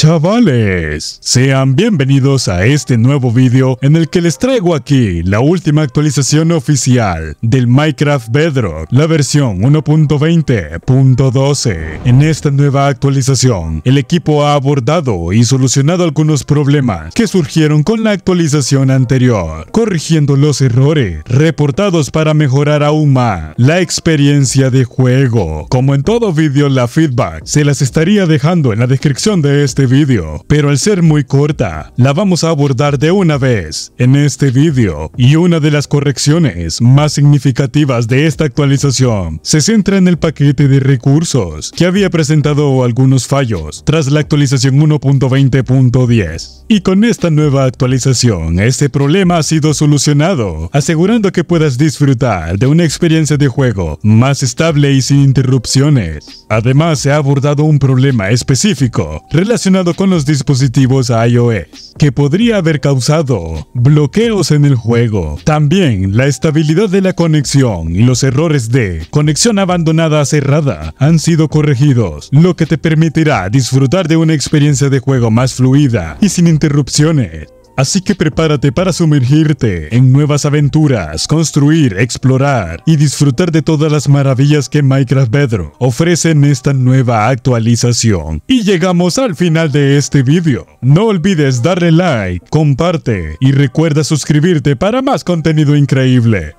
Chavales, sean bienvenidos a este nuevo vídeo en el que les traigo aquí la última actualización oficial del Minecraft Bedrock, la versión 1.20.12. En esta nueva actualización, el equipo ha abordado y solucionado algunos problemas que surgieron con la actualización anterior, corrigiendo los errores reportados para mejorar aún más la experiencia de juego. Como en todo vídeo, la feedback se las estaría dejando en la descripción de este vídeo, pero al ser muy corta, la vamos a abordar de una vez en este vídeo y una de las correcciones más significativas de esta actualización se centra en el paquete de recursos que había presentado algunos fallos tras la actualización 1.20.10. Y con esta nueva actualización, este problema ha sido solucionado, asegurando que puedas disfrutar de una experiencia de juego más estable y sin interrupciones. Además, se ha abordado un problema específico relacionado con los dispositivos iOS, que podría haber causado bloqueos en el juego. También la estabilidad de la conexión y los errores de conexión abandonada cerrada han sido corregidos, lo que te permitirá disfrutar de una experiencia de juego más fluida y sin interrupciones. Así que prepárate para sumergirte en nuevas aventuras, construir, explorar y disfrutar de todas las maravillas que Minecraft Bedrock ofrece en esta nueva actualización. Y llegamos al final de este vídeo. No olvides darle like, comparte y recuerda suscribirte para más contenido increíble.